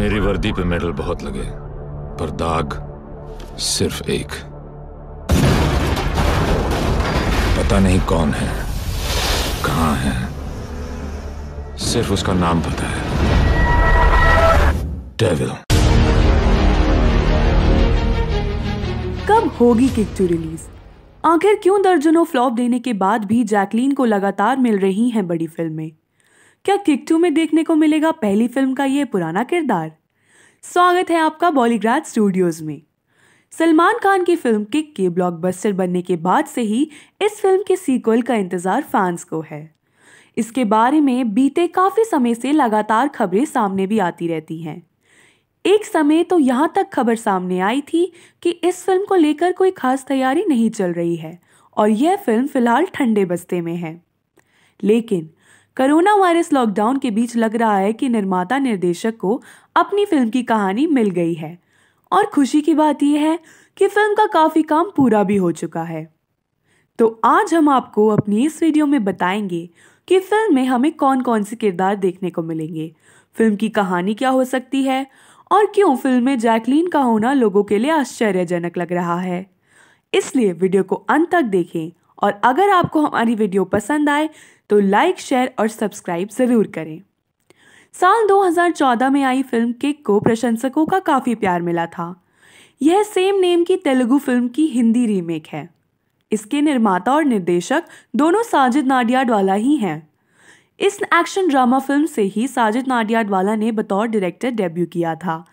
मेरी वर्दी पे मेडल बहुत लगे पर दाग सिर्फ एक पता नहीं कौन है कहां है सिर्फ उसका नाम पता है डेविल कब होगी किक टू रिलीज आखिर क्यों दर्जनों फ्लॉप देने के बाद भी जैकलीन को लगातार मिल रही हैं बड़ी फिल्में क्या टू में देखने को मिलेगा पहली फिल्म का ये पुराना किरदार स्वागत है आपका बॉलीग्राज स्टूडियोज में सलमान खान की फिल्म किक के ब्लॉकबस्टर बनने के बाद से ही इस फिल्म के सीक्वल का इंतज़ार फैंस को है इसके बारे में बीते काफ़ी समय से लगातार खबरें सामने भी आती रहती हैं एक समय तो यहाँ तक खबर सामने आई थी कि इस फिल्म को लेकर कोई खास तैयारी नहीं चल रही है और यह फिल्म फिलहाल ठंडे बस्ते में है लेकिन कोरोना वायरस लॉकडाउन के बीच लग रहा है कि निर्माता निर्देशक को अपनी फिल्म की कहानी मिल गई है और खुशी की बात यह है कि फिल्म का काफ़ी काम पूरा भी हो चुका है तो आज हम आपको अपनी इस वीडियो में बताएंगे कि फिल्म में हमें कौन कौन से किरदार देखने को मिलेंगे फिल्म की कहानी क्या हो सकती है और क्यों फिल्म में जैकलीन का होना लोगों के लिए आश्चर्यजनक लग रहा है इसलिए वीडियो को अंत तक देखें और अगर आपको हमारी वीडियो पसंद आए तो लाइक शेयर और सब्सक्राइब ज़रूर करें साल 2014 में आई फिल्म किक को प्रशंसकों का काफ़ी प्यार मिला था यह सेम नेम की तेलुगु फिल्म की हिंदी रीमेक है इसके निर्माता और निर्देशक दोनों साजिद नाडियाडवाला ही हैं इस एक्शन ड्रामा फिल्म से ही साजिद नाडियाडवाला ने बतौर डायरेक्टर डेब्यू किया था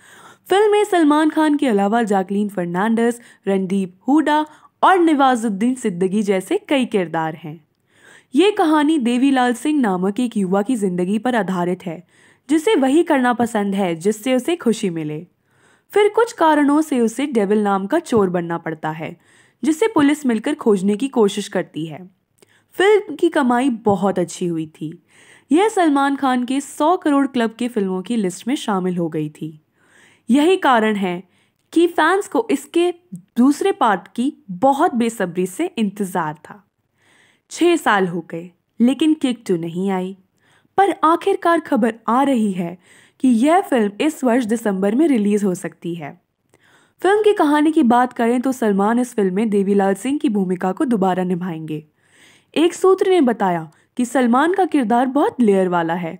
फिल्म में सलमान खान के अलावा जैकलीन फर्नांडस रणदीप हुडा और नवाजुद्दीन सिद्दगी जैसे कई किरदार हैं ये कहानी देवीलाल सिंह नामक एक युवा की जिंदगी पर आधारित है जिसे वही करना पसंद है जिससे उसे खुशी मिले फिर कुछ कारणों से उसे डेविल नाम का चोर बनना पड़ता है जिसे पुलिस मिलकर खोजने की कोशिश करती है फिल्म की कमाई बहुत अच्छी हुई थी यह सलमान खान के 100 करोड़ क्लब की फिल्मों की लिस्ट में शामिल हो गई थी यही कारण है कि फैंस को इसके दूसरे पार्ट की बहुत बेसब्री से इंतज़ार था छह साल हो गए लेकिन किक टू तो नहीं आई पर आखिरकार खबर आ रही है कि यह फिल्म इस वर्ष दिसंबर में रिलीज हो सकती है फिल्म की कहानी की बात करें तो सलमान इस फिल्म में देवीलाल सिंह की भूमिका को दोबारा निभाएंगे एक सूत्र ने बताया कि सलमान का किरदार बहुत लेयर वाला है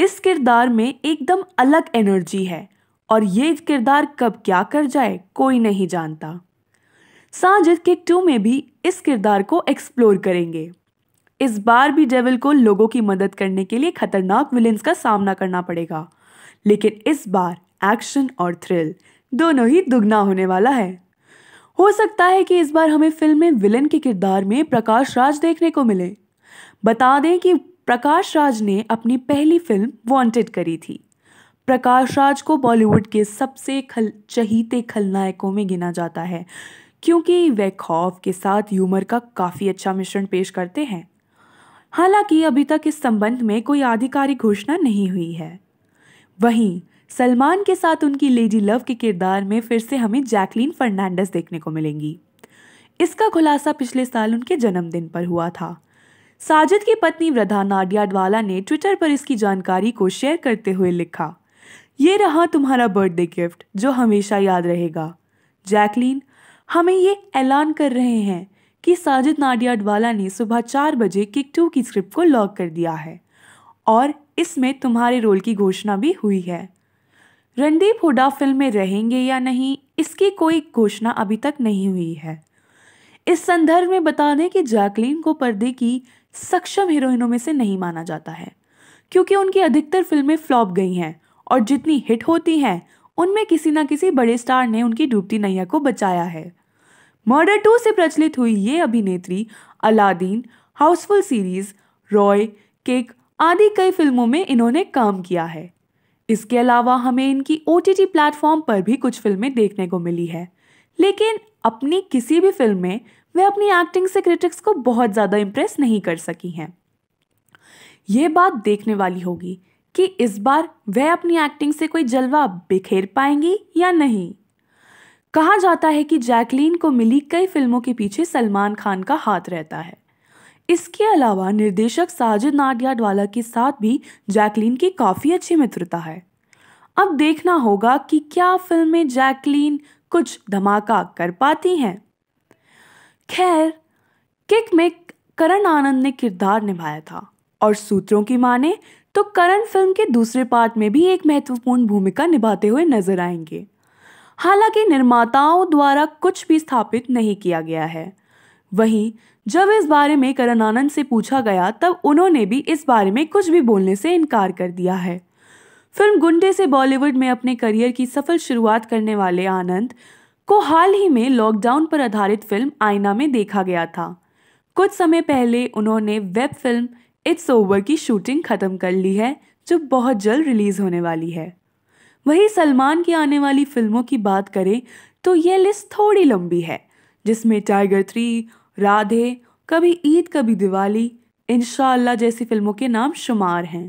इस किरदार में एकदम अलग एनर्जी है और ये किरदार कब क्या कर जाए कोई नहीं जानता साजिद किक टू में भी इस किरदार को एक्सप्लोर करेंगे इस बार भी डेविल को लोगों की मदद करने के लिए खतरनाक विलेंस का सामना करना पड़ेगा लेकिन इस बार एक्शन और थ्रिल दोनों ही दुगना होने वाला है हो सकता है कि इस बार हमें फिल्म में विलन के किरदार में प्रकाश राज देखने को मिले बता दें कि प्रकाश राज ने अपनी पहली फिल्म वांटेड करी थी प्रकाश राज को बॉलीवुड के सबसे खल चहीते खलनायकों में गिना जाता है क्योंकि वे खौफ के साथ यूमर का काफ़ी अच्छा मिश्रण पेश करते हैं हालांकि अभी तक इस संबंध में कोई आधिकारिक घोषणा नहीं हुई है वहीं सलमान के साथ उनकी लेडी लव के किरदार में फिर से हमें जैकलीन फर्नांडस देखने को मिलेंगी इसका खुलासा पिछले साल उनके जन्मदिन पर हुआ था साजिद की पत्नी वृद्धा नाडिया डवाला ने ट्विटर पर इसकी जानकारी को शेयर करते हुए लिखा ये रहा तुम्हारा बर्थडे गिफ्ट जो हमेशा याद रहेगा जैकलीन हमें ये ऐलान कर रहे हैं कि साजिद नाडियाडवाला ने सुबह चार बजे किक टू की स्क्रिप्ट को लॉक कर दिया है और इसमें तुम्हारे रोल की घोषणा भी हुई है रणदीप हुडा फिल्म में रहेंगे या नहीं इसकी कोई घोषणा अभी तक नहीं हुई है इस संदर्भ में बता दें कि जैकलीन को पर्दे की सक्षम हीरोइनों में से नहीं माना जाता है क्योंकि उनकी अधिकतर फिल्में फ्लॉप गई हैं और जितनी हिट होती हैं उनमें किसी ना किसी बड़े स्टार ने उनकी डूबती नैया को बचाया है मर्डर टू से प्रचलित हुई ये अभिनेत्री अलादीन हाउसफुल सीरीज रॉय केक आदि कई फिल्मों में इन्होंने काम किया है इसके अलावा हमें इनकी ओ टी प्लेटफॉर्म पर भी कुछ फिल्में देखने को मिली है लेकिन अपनी किसी भी फिल्म में वे अपनी एक्टिंग से क्रिटिक्स को बहुत ज़्यादा इम्प्रेस नहीं कर सकी हैं ये बात देखने वाली होगी कि इस बार वह अपनी एक्टिंग से कोई जलवा बिखेर पाएंगी या नहीं कहा जाता है कि जैकलीन को मिली कई फिल्मों के पीछे सलमान खान का हाथ रहता है इसके अलावा निर्देशक साजिद नाडियाडवाला के साथ भी जैकलीन की काफ़ी अच्छी मित्रता है अब देखना होगा कि क्या फिल्म में जैकलीन कुछ धमाका कर पाती हैं खैर किक में करण आनंद ने किरदार निभाया था और सूत्रों की माने तो करण फिल्म के दूसरे पार्ट में भी एक महत्वपूर्ण भूमिका निभाते हुए नजर आएंगे हालांकि निर्माताओं द्वारा कुछ भी स्थापित नहीं किया गया है वहीं जब इस बारे में करण आनंद से पूछा गया तब उन्होंने भी इस बारे में कुछ भी बोलने से इनकार कर दिया है फिल्म गुंडे से बॉलीवुड में अपने करियर की सफल शुरुआत करने वाले आनंद को हाल ही में लॉकडाउन पर आधारित फिल्म आईना में देखा गया था कुछ समय पहले उन्होंने वेब फिल्म इट्स ओवर की शूटिंग खत्म कर ली है जो बहुत जल्द रिलीज होने वाली है वहीं सलमान की आने वाली फिल्मों की बात करें तो ये लिस्ट थोड़ी लंबी है जिसमें टाइगर थ्री राधे कभी ईद कभी दिवाली इनशाला जैसी फिल्मों के नाम शुमार हैं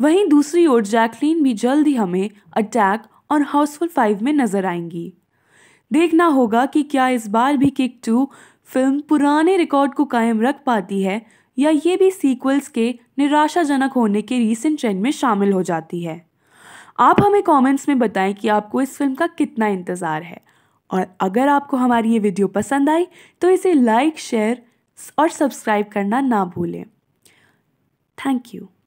वहीं दूसरी ओर जैकलीन भी जल्द ही हमें अटैक और हाउसफुल फाइव में नजर आएंगी देखना होगा कि क्या इस बार भी किक टू फिल्म पुराने रिकॉर्ड को कायम रख पाती है या ये भी सीक्वल्स के निराशाजनक होने के रीसेंट ट्रेंड में शामिल हो जाती है आप हमें कमेंट्स में बताएं कि आपको इस फिल्म का कितना इंतज़ार है और अगर आपको हमारी ये वीडियो पसंद आई तो इसे लाइक शेयर और सब्सक्राइब करना ना भूलें थैंक यू